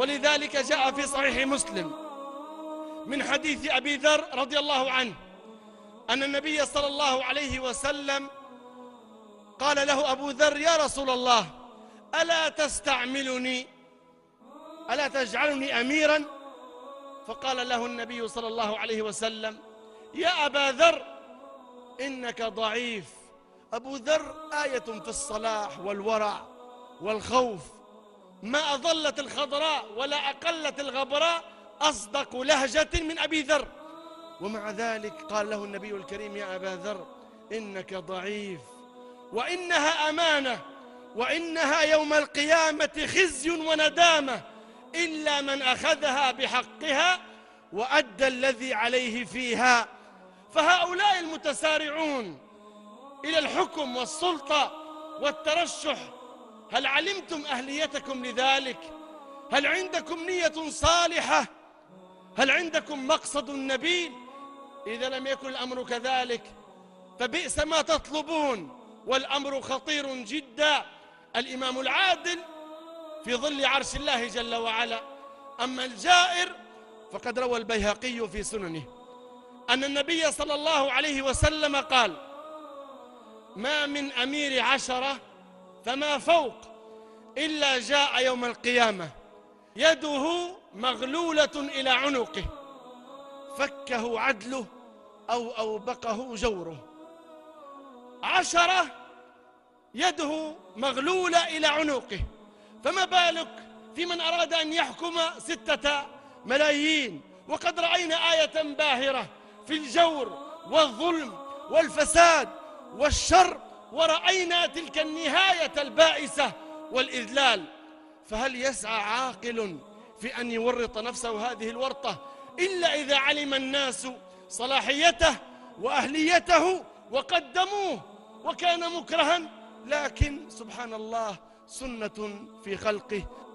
ولذلك جاء في صحيح مسلم من حديث أبي ذر رضي الله عنه أن النبي صلى الله عليه وسلم قال له أبو ذر يا رسول الله ألا تستعملني ألا تجعلني أميرا فقال له النبي صلى الله عليه وسلم يا أبا ذر إنك ضعيف أبو ذر آية في الصلاح والورع والخوف ما أظلت الخضراء ولا أقلت الغبراء أصدق لهجة من أبي ذر ومع ذلك قال له النبي الكريم يا أبا ذر إنك ضعيف وإنها أمانة وإنها يوم القيامة خزي وندامة إلا من أخذها بحقها وأدى الذي عليه فيها فهؤلاء المتسارعون إلى الحكم والسلطة والترشح هل علمتم أهليتكم لذلك هل عندكم نية صالحة هل عندكم مقصد نبيل إذا لم يكن الأمر كذلك فبئس ما تطلبون والأمر خطير جدا الإمام العادل في ظل عرش الله جل وعلا أما الجائر فقد روى البيهقي في سننه أن النبي صلى الله عليه وسلم قال ما من أمير عشرة فما فوق إلا جاء يوم القيامة يده مغلولة إلى عنقه فكه عدله أو أوبقه جوره عشرة يده مغلولة إلى عنقه فما بالك في من أراد أن يحكم ستة ملايين وقد رأينا آية باهرة في الجور والظلم والفساد والشر ورأينا تلك النهاية البائسة والإذلال فهل يسعى عاقل في أن يورط نفسه هذه الورطة إلا إذا علم الناس صلاحيته وأهليته وقدموه وكان مكرها لكن سبحان الله سنة في خلقه